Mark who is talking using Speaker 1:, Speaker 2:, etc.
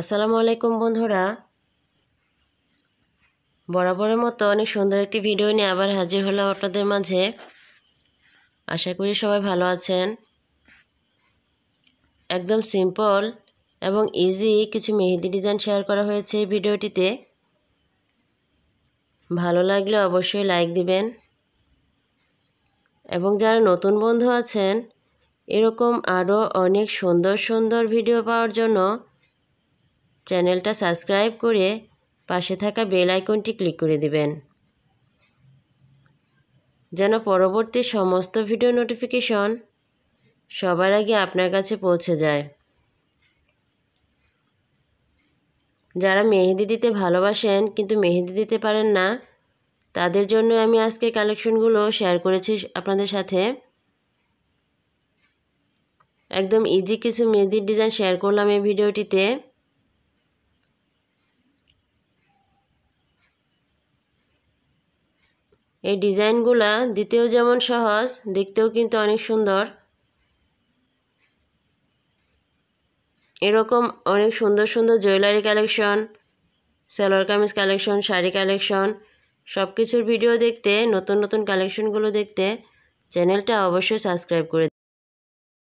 Speaker 1: আসসালামু আলাইকুম বন্ধুরা বরাবরের মতো অনেক সুন্দর একটি ভিডিও নিয়ে আবার হাজির হলাম আপনাদের মাঝে আশা করি সবাই ভালো আছেন একদম সিম্পল এবং ইজি কিছু মেহেদি ডিজাইন শেয়ার করা হয়েছে এই ভিডিওটিতে ভালো লাগলে অবশ্যই লাইক দিবেন এবং যারা নতুন বন্ধু আছেন এরকম আরও অনেক সুন্দর সুন্দর ভিডিও পাওয়ার জন্য চ্যানেলটা সাবস্ক্রাইব করে পাশে থাকা বেল আইকনটি ক্লিক করে দিবেন যেন পরবর্তী সমস্ত ভিডিও নোটিফিকেশন সবার আগে আপনার কাছে পৌঁছে যায় যারা মেহেদি দিতে ভালোবাসেন কিন্তু মেহেদি দিতে পারেন না তাদের জন্য আমি আজকের কালেকশনগুলো শেয়ার করেছি আপনাদের সাথে একদম ইজি কিছু মেহেদির ডিজাইন শেয়ার করলাম এই ভিডিওটিতে এই ডিজাইনগুলা দিতেও যেমন সহজ দেখতেও কিন্তু অনেক সুন্দর এরকম অনেক সুন্দর সুন্দর jewellery collection salwar kameez collection sari collection সব কিছুর ভিডিও দেখতে নতুন নতুন কালেকশনগুলো দেখতে চ্যানেলটা অবশ্যই সাবস্ক্রাইব করে